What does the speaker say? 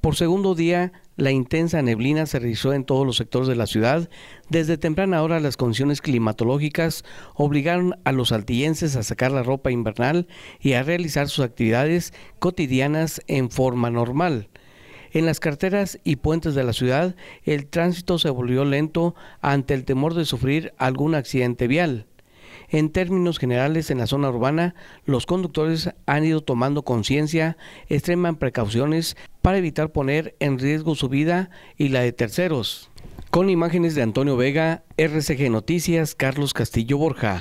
Por segundo día, la intensa neblina se realizó en todos los sectores de la ciudad. Desde temprana hora las condiciones climatológicas obligaron a los altillenses a sacar la ropa invernal y a realizar sus actividades cotidianas en forma normal. En las carteras y puentes de la ciudad, el tránsito se volvió lento ante el temor de sufrir algún accidente vial. En términos generales, en la zona urbana, los conductores han ido tomando conciencia, extreman precauciones para evitar poner en riesgo su vida y la de terceros. Con imágenes de Antonio Vega, RCG Noticias, Carlos Castillo Borja.